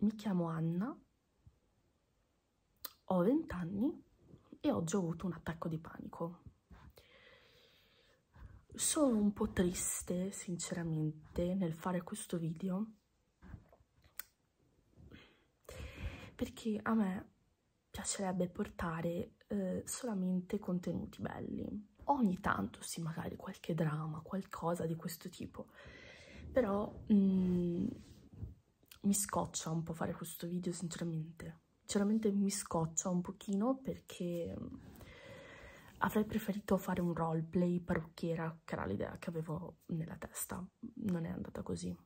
mi chiamo Anna, ho 20 anni e oggi ho avuto un attacco di panico. Sono un po' triste, sinceramente, nel fare questo video perché a me piacerebbe portare eh, solamente contenuti belli. Ogni tanto sì, magari qualche dramma, qualcosa di questo tipo, però mh, mm, mi scoccia un po' fare questo video sinceramente sinceramente mi scoccia un pochino perché mm, avrei preferito fare un roleplay parrucchiera che era l'idea che avevo nella testa non è andata così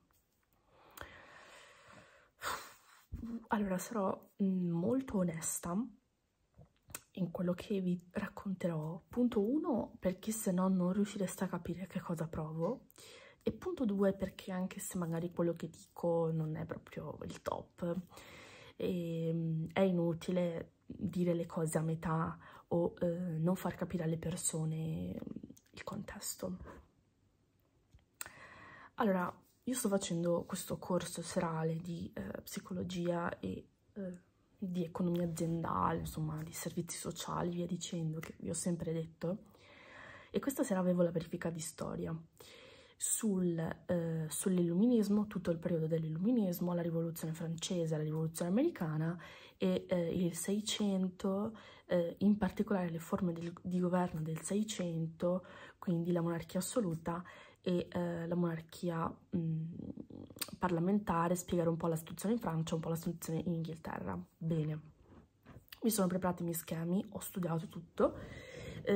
allora sarò mm, molto onesta in quello che vi racconterò punto uno, perché se no non riuscireste a capire che cosa provo e punto due, perché anche se magari quello che dico non è proprio il top, e, ehm, è inutile dire le cose a metà o eh, non far capire alle persone mm, il contesto. Allora, io sto facendo questo corso serale di eh, psicologia e eh, di economia aziendale, insomma di servizi sociali, via dicendo, che vi ho sempre detto, e questa sera avevo la verifica di storia sul, eh, sull'illuminismo, tutto il periodo dell'illuminismo, la rivoluzione francese, la rivoluzione americana e eh, il Seicento, eh, in particolare le forme del, di governo del Seicento, quindi la monarchia assoluta e eh, la monarchia mh, mm, parlamentare, spiegare un po' la situazione in Francia, un po' la situazione in Inghilterra. Bene, mi sono preparati i miei schemi, ho studiato tutto, eh,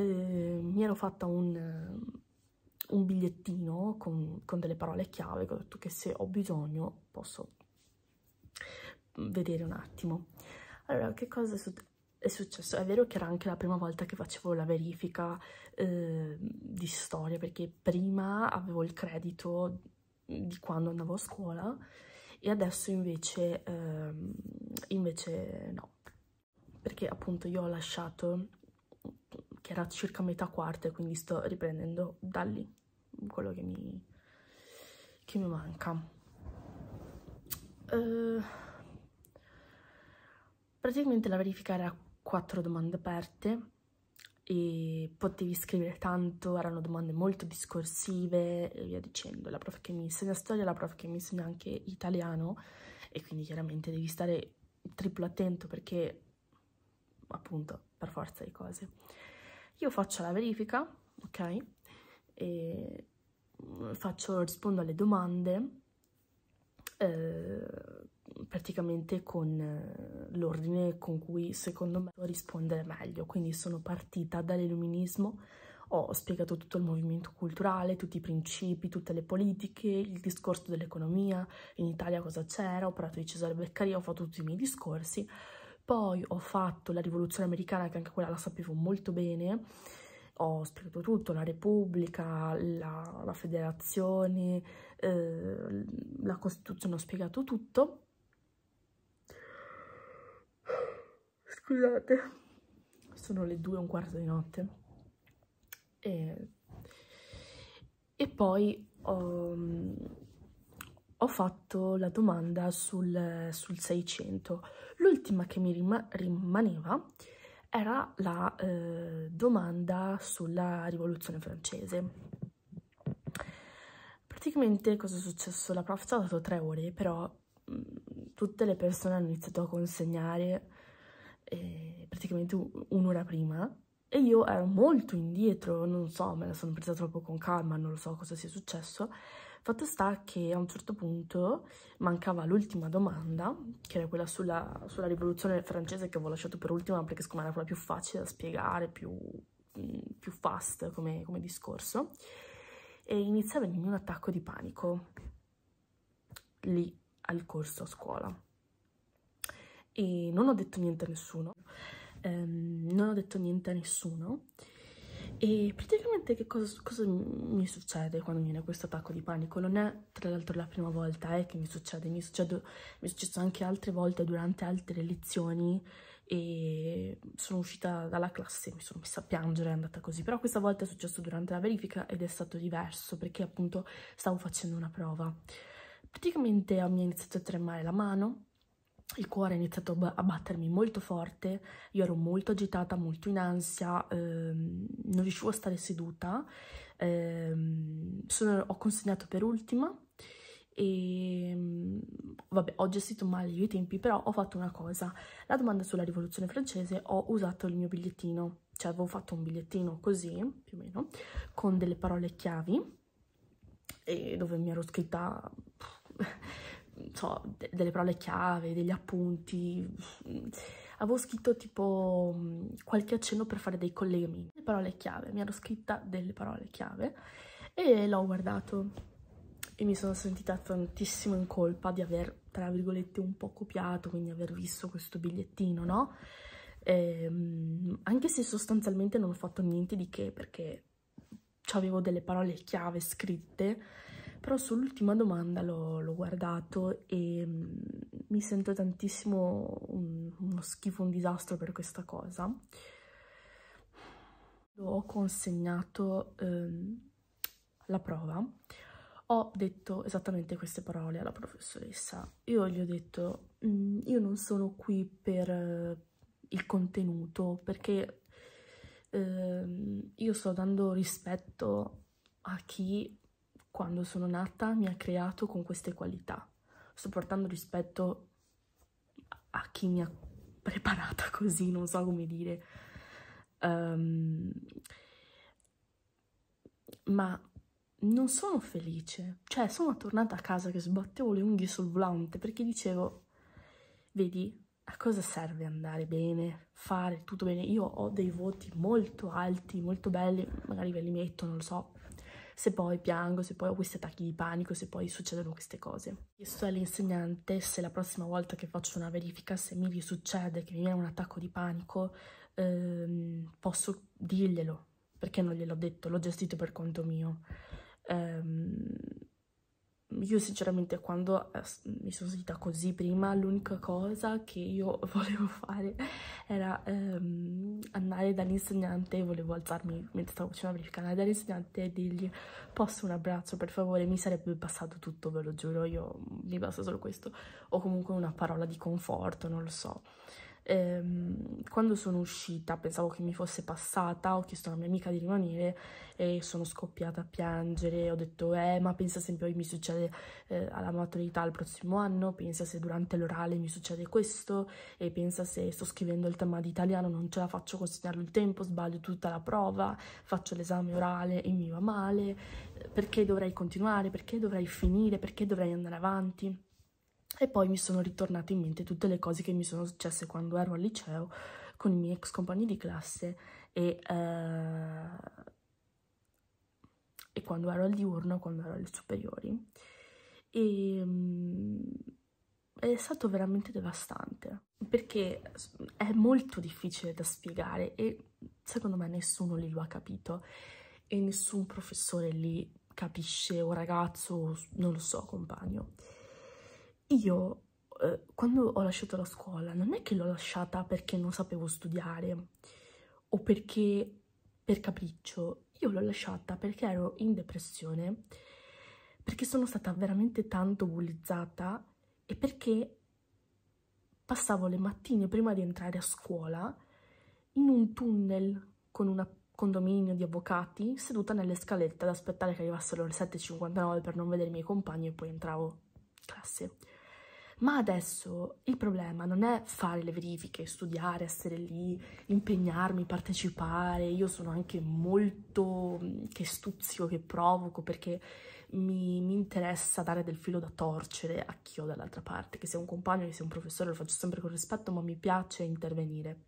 mi ero fatta un un bigliettino con, con delle parole chiave che ho detto che se ho bisogno posso mm, vedere un attimo. Allora, che cosa è, su è successo? È vero che era anche la prima volta che facevo la verifica eh, di storia, perché prima avevo il credito di quando andavo a scuola e adesso invece, eh, invece no, perché appunto io ho lasciato che era circa metà quarta, quindi sto riprendendo da lì quello che mi, che mi manca. Uh, praticamente la verifica era quattro domande aperte e potevi scrivere tanto, erano domande molto discorsive e via dicendo. La prof che mi insegna storia, la prof che mi insegna anche italiano e quindi chiaramente devi stare triplo attento perché appunto per forza di cose io faccio la verifica, ok? E mm, faccio, rispondo alle domande eh, praticamente con eh, l'ordine con cui secondo me rispondere meglio. Quindi sono partita dall'illuminismo, ho spiegato tutto il movimento culturale, tutti i principi, tutte le politiche, il discorso dell'economia, in Italia cosa c'era, ho parlato di Cesare Beccaria, ho fatto tutti i miei discorsi poi ho fatto la rivoluzione americana, che anche quella la sapevo molto bene, ho spiegato tutto, la Repubblica, la, la Federazione, eh, la Costituzione, ho spiegato tutto. Scusate, sono le due e un quarto di notte. E, e poi... Um, ho fatto la domanda sul, sul 600. L'ultima che mi rima, rimaneva era la eh, domanda sulla rivoluzione francese. Praticamente cosa è successo? La prof ci ha dato tre ore, però mh, mm, tutte le persone hanno iniziato a consegnare eh, praticamente un'ora prima e io ero molto indietro, non so, me la sono presa troppo con calma, non lo so cosa sia successo Fatto sta che a un certo punto mancava l'ultima domanda, che era quella sulla, sulla rivoluzione francese che avevo lasciato per ultima perché secondo me era quella più facile da spiegare, più, mm, più fast come, come discorso, e inizia a venirmi un attacco di panico lì al corso a scuola. E non ho detto niente a nessuno, ehm, non ho detto niente a nessuno, e praticamente che cosa, cosa mi succede quando viene questo attacco di panico? Non è tra l'altro la prima volta eh, che mi succede, mi, succede, mi è successo anche altre volte durante altre lezioni e sono uscita dalla classe, mi sono messa a piangere, è andata così. Però questa volta è successo durante la verifica ed è stato diverso perché appunto stavo facendo una prova. Praticamente mi ha iniziato a tremare la mano il cuore ha iniziato a battermi molto forte, io ero molto agitata, molto in ansia, ehm, non riuscivo a stare seduta, ehm, sono, ho consegnato per ultima e ehm, vabbè ho gestito male i tempi però ho fatto una cosa, la domanda sulla rivoluzione francese ho usato il mio bigliettino, cioè avevo fatto un bigliettino così più o meno con delle parole chiavi e dove mi ero scritta so, de delle parole chiave, degli appunti. Mm, avevo scritto tipo mm, qualche accenno per fare dei collegamenti. Le parole chiave, mi ero scritta delle parole chiave e l'ho guardato e mi sono sentita tantissimo in colpa di aver, tra virgolette, un po' copiato, quindi aver visto questo bigliettino, no? Ehm, anche se sostanzialmente non ho fatto niente di che perché avevo delle parole chiave scritte però sull'ultima domanda l'ho guardato e mm, mi sento tantissimo un, uno schifo, un disastro per questa cosa. Ho consegnato ehm, la prova, ho detto esattamente queste parole alla professoressa. Io gli ho detto, mm, io non sono qui per eh, il contenuto, perché ehm, io sto dando rispetto a chi quando sono nata mi ha creato con queste qualità, sto portando rispetto a chi mi ha preparata così, non so come dire, um, ma non sono felice, cioè sono tornata a casa che sbattevo le unghie sul volante perché dicevo, vedi, a cosa serve andare bene, fare tutto bene? Io ho dei voti molto alti, molto belli, magari ve li metto, non lo so, se poi piango, se poi ho questi attacchi di panico, se poi succedono queste cose. Ho chiesto all'insegnante se la prossima volta che faccio una verifica, se mi risuccede che mi viene un attacco di panico, ehm, posso dirglielo, perché non gliel'ho detto, l'ho gestito per conto mio. Ehm, io sinceramente quando eh, mi sono sentita così prima l'unica cosa che io volevo fare era ehm, andare dall'insegnante, volevo alzarmi mentre stavo facendo la verifica, andare dall'insegnante e dirgli posso un abbraccio per favore, mi sarebbe passato tutto ve lo giuro, io mi basta solo questo o comunque una parola di conforto, non lo so ehm, quando sono uscita pensavo che mi fosse passata, ho chiesto alla mia amica di rimanere e sono scoppiata a piangere, ho detto eh ma pensa se poi mi succede eh, alla maturità il prossimo anno, pensa se durante l'orale mi succede questo e pensa se sto scrivendo il tema di italiano non ce la faccio consegnarlo il tempo, sbaglio tutta la prova, faccio l'esame orale e mi va male, perché dovrei continuare, perché dovrei finire, perché dovrei andare avanti. E poi mi sono ritornate in mente tutte le cose che mi sono successe quando ero al liceo con i miei ex compagni di classe e, uh, e quando ero al diurno, quando ero alle superiori. E, um, è stato veramente devastante perché è molto difficile da spiegare e secondo me nessuno lì lo ha capito e nessun professore lì capisce o ragazzo, non lo so, compagno io eh, quando ho lasciato la scuola non è che l'ho lasciata perché non sapevo studiare o perché per capriccio, io l'ho lasciata perché ero in depressione, perché sono stata veramente tanto bullizzata e perché passavo le mattine prima di entrare a scuola in un tunnel con un condominio di avvocati seduta nelle scalette ad aspettare che arrivassero le 7.59 per non vedere i miei compagni e poi entravo in classe. Ma adesso il problema non è fare le verifiche, studiare, essere lì, impegnarmi, partecipare. Io sono anche molto mm, che stuzzico, che provoco, perché mi, mi interessa dare del filo da torcere a chi ho dall'altra parte. Che sia un compagno, che sia un professore, lo faccio sempre con rispetto, ma mi piace intervenire.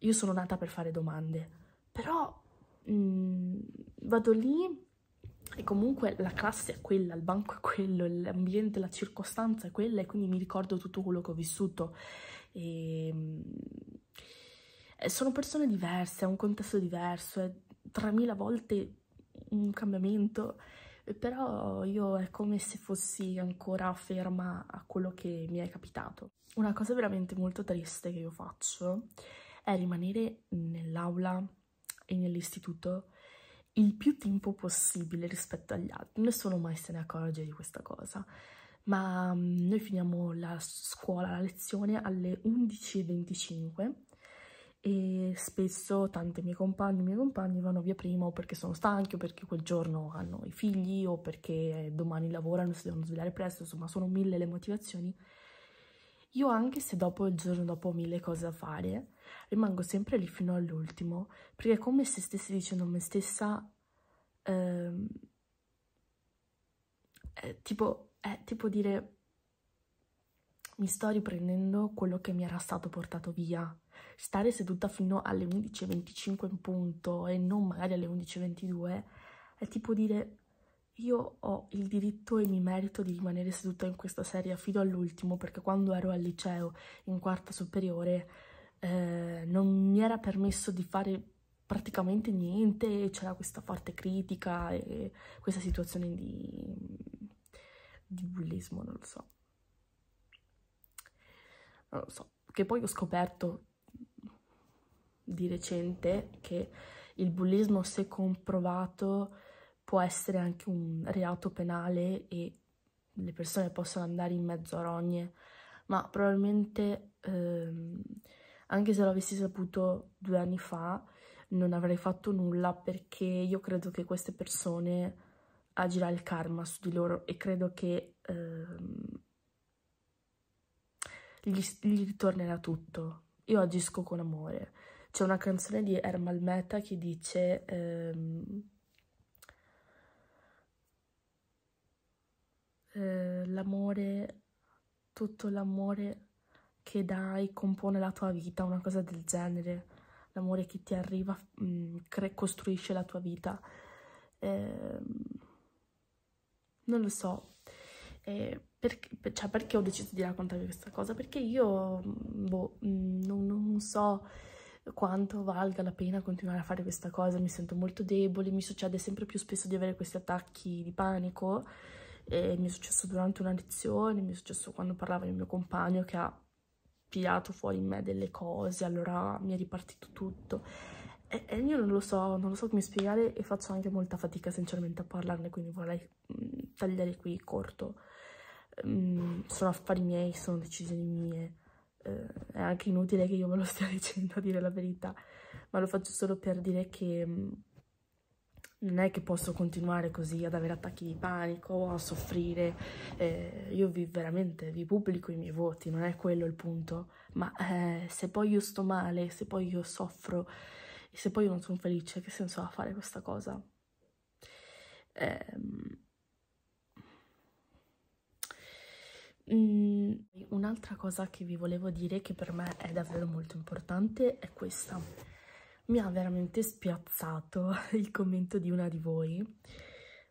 Io sono nata per fare domande, però mh, mm, vado lì e comunque la classe è quella, il banco è quello, l'ambiente, la circostanza è quella e quindi mi ricordo tutto quello che ho vissuto. E, ehm, eh, sono persone diverse, è un contesto diverso, è 3000 volte un cambiamento, però io è come se fossi ancora ferma a quello che mi è capitato. Una cosa veramente molto triste che io faccio è rimanere nell'aula e nell'istituto il più tempo possibile rispetto agli altri. Nessuno mai se ne accorge di questa cosa, ma mm, noi finiamo la scuola, la lezione alle 11.25 e spesso tante mie compagne e miei compagni vanno via prima o perché sono stanchi o perché quel giorno hanno i figli o perché domani lavorano, si devono svegliare presto, insomma sono mille le motivazioni io anche se dopo il giorno dopo ho mille cose da fare, rimango sempre lì fino all'ultimo, perché è come se stessi dicendo a me stessa, ehm, è tipo, è tipo dire, mi sto riprendendo quello che mi era stato portato via. Stare seduta fino alle 11.25 in punto e non magari alle 11.22 è tipo dire io ho il diritto e mi merito di rimanere seduta in questa serie fino all'ultimo perché quando ero al liceo in quarta superiore eh, non mi era permesso di fare praticamente niente, c'era questa forte critica e questa situazione di, di bullismo, non lo so. Non lo so, che poi ho scoperto di recente che il bullismo, se comprovato, può essere anche un reato penale e le persone possono andare in mezzo a rogne, ma probabilmente ehm, anche se l'avessi saputo due anni fa non avrei fatto nulla perché io credo che queste persone agirà il karma su di loro e credo che ehm, gli, gli ritornerà tutto. Io agisco con amore. C'è una canzone di Ermal Meta che dice... Ehm, Eh, l'amore, tutto l'amore che dai compone la tua vita, una cosa del genere. L'amore che ti arriva mh, mm, costruisce la tua vita. Eh, non lo so. Eh, perché, cioè, perché, ho deciso di raccontarvi questa cosa? Perché io mm, boh, mm, non, non so quanto valga la pena continuare a fare questa cosa, mi sento molto debole, mi succede sempre più spesso di avere questi attacchi di panico e mi è successo durante una lezione, mi è successo quando parlava il mio compagno che ha tirato fuori in me delle cose, allora mi è ripartito tutto. E, e io non lo so, non lo so come spiegare e faccio anche molta fatica sinceramente a parlarne, quindi vorrei mh, mm, tagliare qui corto. Mm, sono affari miei, sono decisioni mie. Eh, è anche inutile che io me lo stia dicendo a dire la verità, ma lo faccio solo per dire che mm, non è che posso continuare così ad avere attacchi di panico, a soffrire, eh, io vi veramente vi pubblico i miei voti, non è quello il punto, ma eh, se poi io sto male, se poi io soffro se poi io non sono felice, che senso ha fare questa cosa? Eh, Un'altra cosa che vi volevo dire che per me è davvero molto importante è questa mi ha veramente spiazzato il commento di una di voi,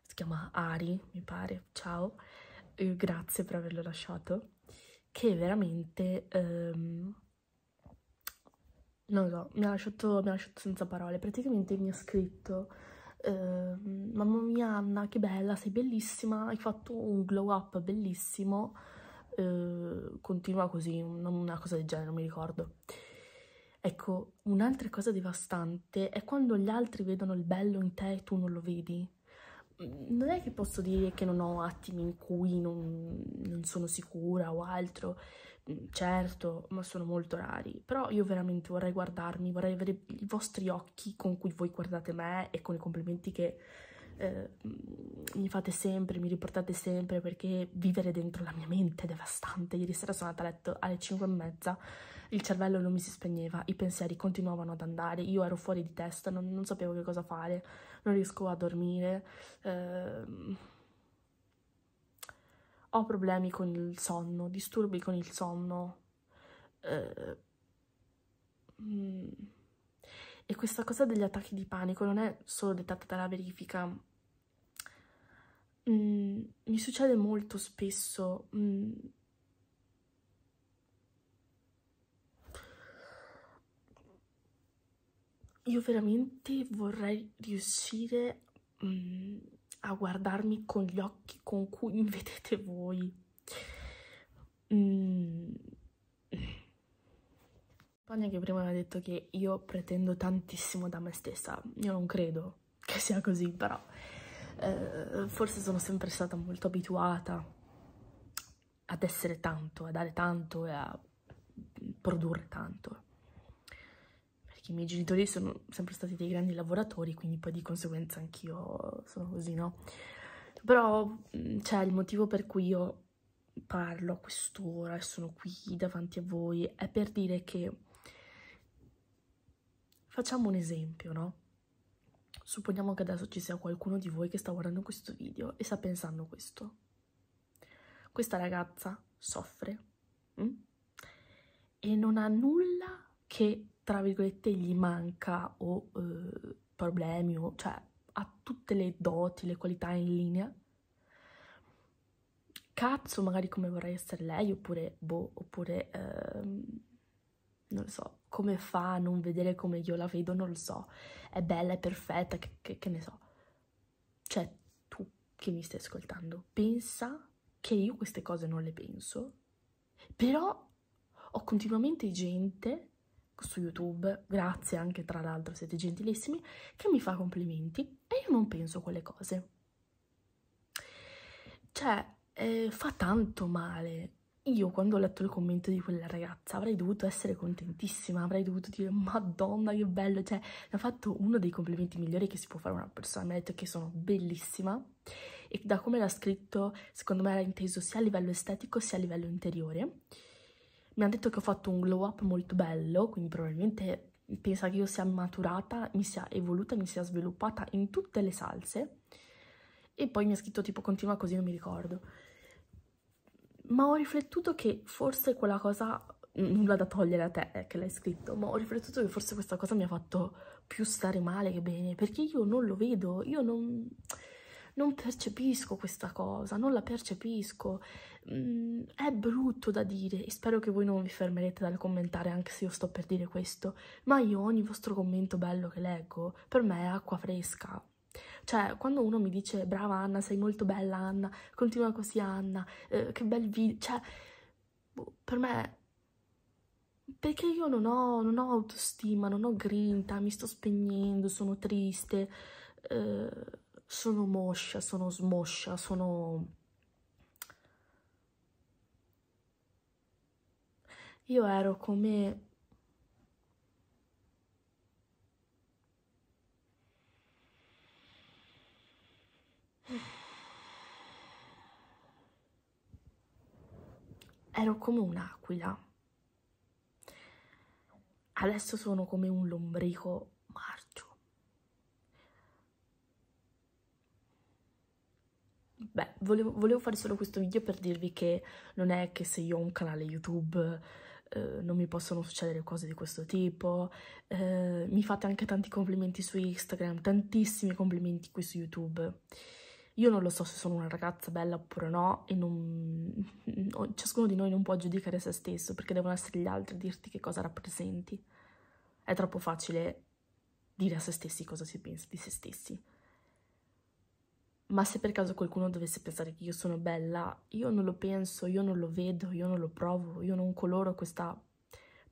si chiama Ari, mi pare, ciao, eh, grazie per averlo lasciato, che veramente, ehm, non lo so, mi ha, lasciato, mi ha, lasciato, senza parole, praticamente mi ha scritto eh, mamma mia Anna che bella, sei bellissima, hai fatto un glow up bellissimo, eh, continua così, una cosa del genere, non mi ricordo. Ecco, un'altra cosa devastante è quando gli altri vedono il bello in te e tu non lo vedi. Mm, non è che posso dire che non ho attimi in cui non, non sono sicura o altro, mm, certo, ma sono molto rari. Però io veramente vorrei guardarmi, vorrei avere i vostri occhi con cui voi guardate me e con i complimenti che eh, mm, mi fate sempre, mi riportate sempre perché vivere dentro la mia mente è devastante. Ieri sera sono andata a letto alle 5 e mezza il cervello non mi si spegneva, i pensieri continuavano ad andare, io ero fuori di testa, non, non sapevo che cosa fare, non riesco a dormire, ehm... ho problemi con il sonno, disturbi con il sonno. Eh... E questa cosa degli attacchi di panico non è solo dettata dalla verifica. Mm, mi succede molto spesso. Mm, io veramente vorrei riuscire mm, a guardarmi con gli occhi con cui mi vedete voi. Mm. Pagna che prima mi ha detto che io pretendo tantissimo da me stessa, io non credo che sia così, però eh, forse sono sempre stata molto abituata ad essere tanto, a dare tanto e a produrre tanto i miei genitori sono sempre stati dei grandi lavoratori, quindi poi di conseguenza anch'io sono così, no? Però mm, c'è cioè, il motivo per cui io parlo a quest'ora e sono qui davanti a voi è per dire che facciamo un esempio, no? Supponiamo che adesso ci sia qualcuno di voi che sta guardando questo video e sta pensando questo. Questa ragazza soffre mh? Mm? e non ha nulla che tra virgolette gli manca o eh, problemi o cioè ha tutte le doti, le qualità in linea. Cazzo, magari come vorrei essere lei, oppure boh, oppure ehm, non lo so, come fa a non vedere come io la vedo, non lo so, è bella, è perfetta, che, che, che ne so. Cioè, tu che mi stai ascoltando, pensa che io queste cose non le penso, però ho continuamente gente su YouTube, grazie anche tra l'altro, siete gentilissimi, che mi fa complimenti e io non penso quelle cose. Cioè, eh, fa tanto male. Io quando ho letto il commento di quella ragazza avrei dovuto essere contentissima, avrei dovuto dire madonna che bello, cioè mi ha fatto uno dei complimenti migliori che si può fare a una persona, mi ha detto che sono bellissima e da come l'ha scritto secondo me era inteso sia a livello estetico sia a livello interiore mi ha detto che ho fatto un glow up molto bello, quindi probabilmente pensa che io sia maturata, mi sia evoluta, mi sia sviluppata in tutte le salse. E poi mi ha scritto tipo continua così, non mi ricordo. Ma ho riflettuto che forse quella cosa, nulla da togliere a te eh, che l'hai scritto, ma ho riflettuto che forse questa cosa mi ha fatto più stare male che bene, perché io non lo vedo, io non non percepisco questa cosa, non la percepisco. Mm, è brutto da dire e spero che voi non vi fermerete dal commentare anche se io sto per dire questo, ma io ogni vostro commento bello che leggo per me è acqua fresca. Cioè, quando uno mi dice brava Anna, sei molto bella Anna, continua così Anna, eh, che bel video, cioè, boh, per me perché io non ho, non ho, autostima, non ho grinta, mi sto spegnendo, sono triste. Eh, sono moscia, sono smoscia, sono... Io ero come... Ero come un'aquila. Adesso sono come un lombrico volevo, volevo fare solo questo video per dirvi che non è che se io ho un canale YouTube eh, non mi possono succedere cose di questo tipo. Eh, mi fate anche tanti complimenti su Instagram, tantissimi complimenti qui su YouTube. Io non lo so se sono una ragazza bella oppure no, e non... ciascuno di noi non può giudicare se stesso, perché devono essere gli altri a dirti che cosa rappresenti. È troppo facile dire a se stessi cosa si pensa di se stessi ma se per caso qualcuno dovesse pensare che io sono bella, io non lo penso, io non lo vedo, io non lo provo, io non coloro questa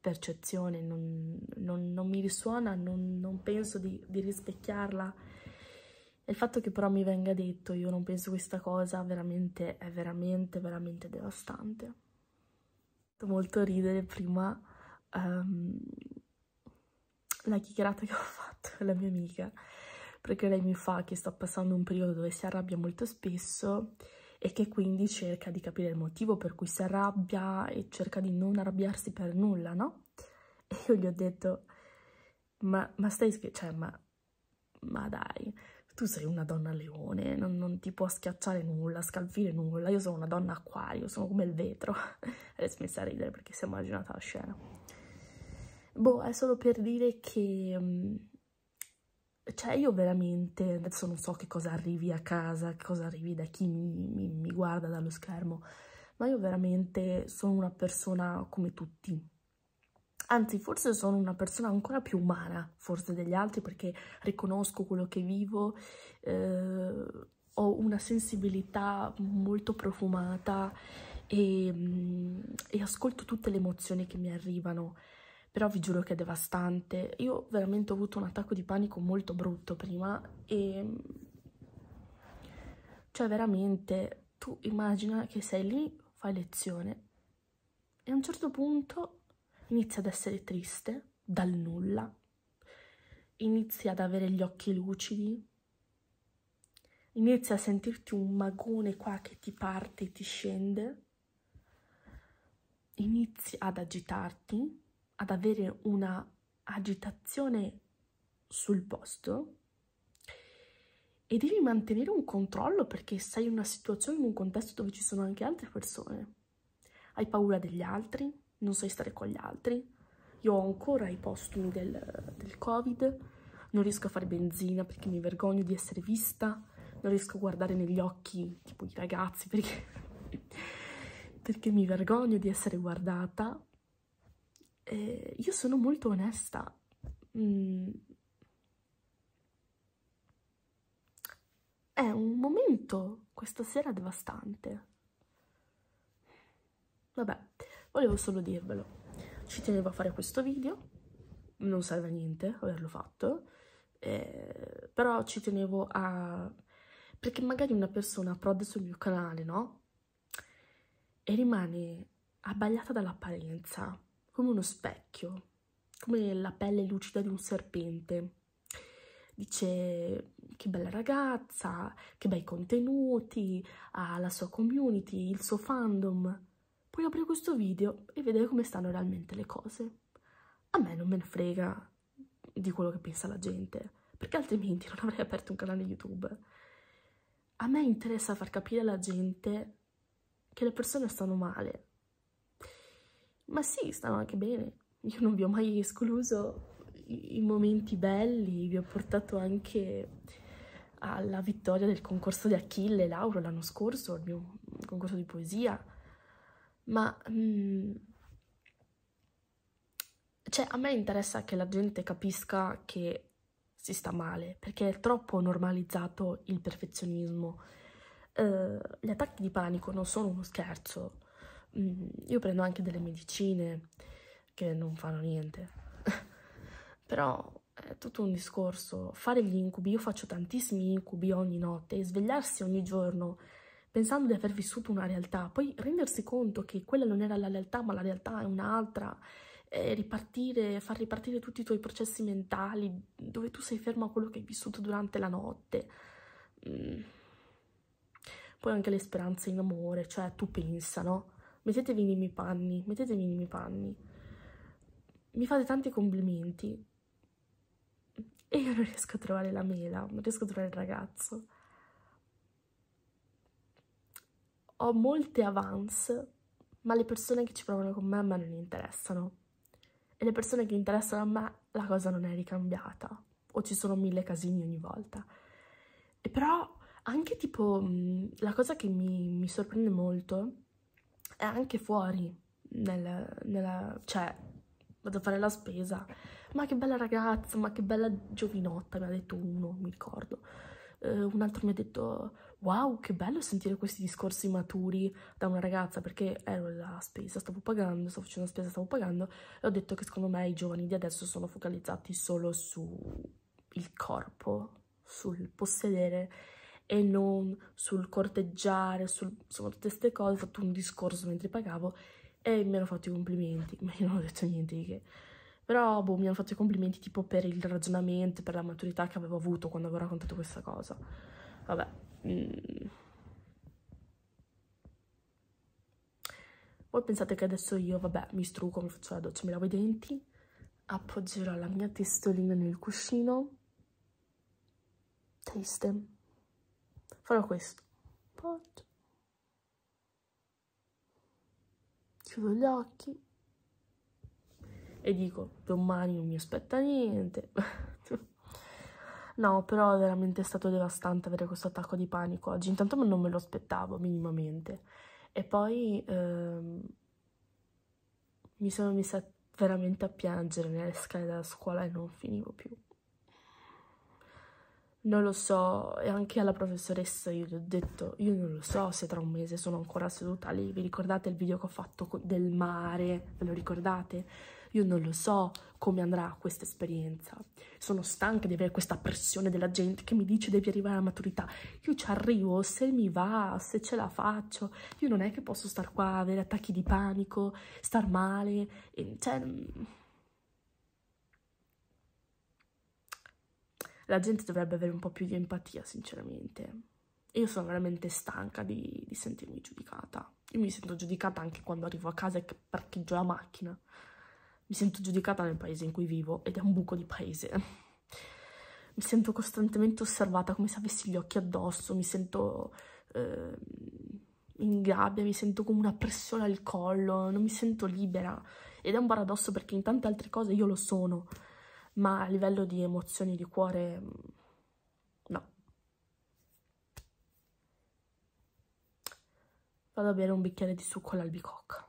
percezione, non, non, non mi risuona, non, non penso di, di, rispecchiarla. E il fatto che però mi venga detto io non penso questa cosa veramente, è veramente, veramente devastante. Ho Molto ridere prima um, la chiacchierata che ho fatto con la mia amica perché lei mi fa che sta passando un periodo dove si arrabbia molto spesso e che quindi cerca di capire il motivo per cui si arrabbia e cerca di non arrabbiarsi per nulla, no? E io gli ho detto, ma, ma stai scherzando, cioè, ma, ma, dai, tu sei una donna leone, non, non, ti può schiacciare nulla, scalfire nulla, io sono una donna acquario, sono come il vetro. Adesso mi a ridere perché si è immaginata la scena. Boh, è solo per dire che cioè io veramente, adesso non so che cosa arrivi a casa, che cosa arrivi da chi mi, mi, mi guarda dallo schermo, ma io veramente sono una persona come tutti. Anzi, forse sono una persona ancora più umana, forse degli altri, perché riconosco quello che vivo, eh, ho una sensibilità molto profumata e, mm, e ascolto tutte le emozioni che mi arrivano però vi giuro che è devastante. Io veramente ho avuto un attacco di panico molto brutto prima e... Mm, cioè veramente, tu immagina che sei lì, fai lezione e a un certo punto inizi ad essere triste dal nulla, inizi ad avere gli occhi lucidi, inizi a sentirti un magone qua che ti parte e ti scende, inizi ad agitarti ad avere una agitazione sul posto e devi mantenere un controllo perché sei in una situazione, in un contesto dove ci sono anche altre persone. Hai paura degli altri, non sai stare con gli altri. Io ho ancora i postumi del, del Covid, non riesco a fare benzina perché mi vergogno di essere vista, non riesco a guardare negli occhi tipo i ragazzi perché, perché mi vergogno di essere guardata eh, io sono molto onesta. Mm. È un momento questa sera devastante. Vabbè, volevo solo dirvelo. Ci tenevo a fare questo video. Non serve a niente averlo fatto. Eh, però ci tenevo a... Perché magari una persona prod sul mio canale, no? E rimane abbagliata dall'apparenza come uno specchio, come la pelle lucida di un serpente. Dice che bella ragazza, che bei contenuti, ha la sua community, il suo fandom. Puoi aprire questo video e vedere come stanno realmente le cose. A me non me ne frega di quello che pensa la gente, perché altrimenti non avrei aperto un canale YouTube. A me interessa far capire alla gente che le persone stanno male, ma sì, stanno anche bene. Io non vi ho mai escluso i, momenti belli, vi ho portato anche alla vittoria del concorso di Achille e Lauro l'anno scorso, il mio concorso di poesia, ma mh, mm, cioè, a me interessa che la gente capisca che si sta male, perché è troppo normalizzato il perfezionismo. Uh, gli attacchi di panico non sono uno scherzo, Mm, io prendo anche delle medicine che non fanno niente, però è tutto un discorso. Fare gli incubi, io faccio tantissimi incubi ogni notte e svegliarsi ogni giorno pensando di aver vissuto una realtà, poi rendersi conto che quella non era la realtà, ma la realtà è un'altra, e ripartire, far ripartire tutti i tuoi processi mentali, dove tu sei fermo a quello che hai vissuto durante la notte. Mm. Poi anche le speranze in amore, cioè tu pensa, no? Mettetevi nei miei panni, mettetevi nei miei panni. Mi fate tanti complimenti e io non riesco a trovare la mela, non riesco a trovare il ragazzo. Ho molte avance, ma le persone che ci provano con me a me non interessano. E le persone che interessano a me la cosa non è ricambiata, o ci sono mille casini ogni volta. E però anche tipo mm, la cosa che mi, mi sorprende molto è anche fuori, nel, nella, cioè vado a fare la spesa. Ma che bella ragazza, ma che bella giovinotta, mi ha detto uno, mi ricordo. Uh, un altro mi ha detto, wow, che bello sentire questi discorsi maturi da una ragazza, perché ero alla spesa, stavo pagando, stavo facendo la spesa, stavo pagando, e ho detto che secondo me i giovani di adesso sono focalizzati solo sul corpo, sul possedere e non sul corteggiare, sul, insomma tutte queste cose, ho fatto un discorso mentre pagavo e mi hanno fatto i complimenti, ma io non ho detto niente di che. Però boh, mi hanno fatto i complimenti tipo per il ragionamento, per la maturità che avevo avuto quando avevo raccontato questa cosa. Vabbè. Mm. Voi pensate che adesso io, vabbè, mi strugo, mi faccio la doccia, mi lavo i denti, appoggerò la mia testolina nel cuscino. Triste farò questo Pot. chiudo gli occhi e dico domani non mi aspetta niente no però è veramente stato devastante avere questo attacco di panico oggi intanto non me lo aspettavo minimamente e poi ehm, mi sono messa veramente a piangere nelle scale della scuola e non finivo più non lo so, e anche alla professoressa io gli ho detto, io non lo so se tra un mese sono ancora seduta lì, vi ricordate il video che ho fatto del mare, ve lo ricordate? Io non lo so come andrà questa esperienza, sono stanca di avere questa pressione della gente che mi dice devi arrivare alla maturità, io ci arrivo se mi va, se ce la faccio, io non è che posso star qua, avere attacchi di panico, star male, e, cioè mm, la gente dovrebbe avere un po' più di empatia, sinceramente. Io sono veramente stanca di, di sentirmi giudicata. Io mi sento giudicata anche quando arrivo a casa e parcheggio la macchina. Mi sento giudicata nel paese in cui vivo ed è un buco di paese. mi sento costantemente osservata come se avessi gli occhi addosso, mi sento eh, in gabbia, mi sento come una pressione al collo, non mi sento libera. Ed è un paradosso perché in tante altre cose io lo sono ma a livello di emozioni di cuore mm, no. Vado a bere un bicchiere di succo all'albicocca.